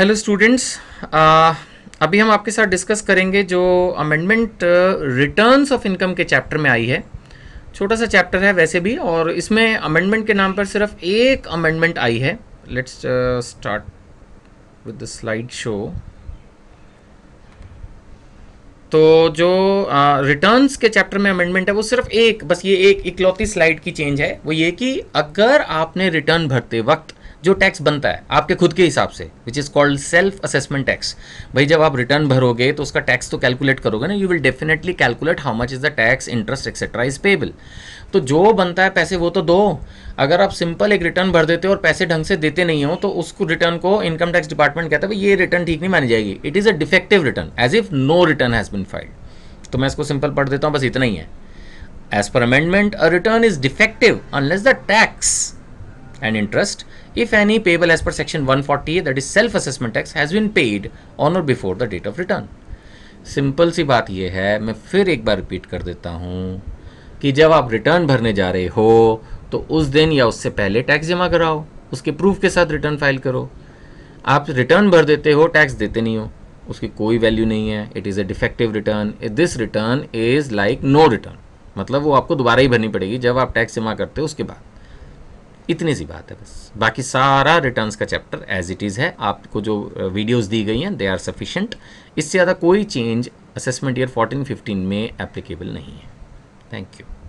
hello students uh, अभी हम आपके साथ डिस्कस करेंगे जो अमेंडमेंट रिटर्न्स ऑफ इनकम के चैप्टर में आई है छोटा सा चैप्टर है वैसे भी और इसमें अमेंडमेंट के नाम पर सिर्फ एक अमेंडमेंट आई है let's start with the slide show तो जो रिटर्न्स uh, के चैप्टर में अमेंडमेंट है वो सिर्फ एक बस ये एक इकलौती स्लाइड की चेंज है वो ये कि अगर आपने रिटर्न भरते वक्त जो टैक्स बनता है आपके खुद के हिसाब से which is called self assessment tax भाई जब आप रिटर्न भरोगे तो उसका टैक्स तो कैलकुलेट करोगे ना you will definitely calculate how much is the tax interest etcetera is payable तो जो बनता है पैसे वो तो दो अगर आप सिंपल एक रिटर्न भर देते हो और पैसे ढंग से देते नहीं हो तो उसको रिटर्न को इनकम टैक्स डिपार्टमेंट कहता है भाई ये रिटर्न ठीक नहीं मानी जाएगी it is a defective return as if no return has been filed तो मैं इसको सिंपल पढ़ देता हूँ बस इतना ही है एज पर amendment a return is defective unless the tax and interest if any payable as per section forty that is self assessment tax has been paid on or before the date of return simple सी बात यह है मैं फिर एक बार repeat कर देता हूँ कि जब आप रिटर्न भरने जा रहे हो तो उस दिन या उससे पहले टैक्स जमा कराओ उसके प्रूफ के साथ रिटर्न फाइल करो आप रिटर्न भर देते हो टैक्स देते नहीं हो उसकी कोई वैल्यू नहीं है it is a defective return this return is like no return मतलब वो आपको दोबारा ही भरनी पड़ेगी जब आप टैक्स जमा करते हो उसके बाद इतनी सी बात है बस बाकी सारा रिटर्न्स का चैप्टर एज इट इज़ है आपको जो वीडियोस दी गई हैं दे आर सफिशेंट इससे ज़्यादा कोई चेंज असेसमेंट ईयर 14-15 में एप्लीकेबल नहीं है थैंक यू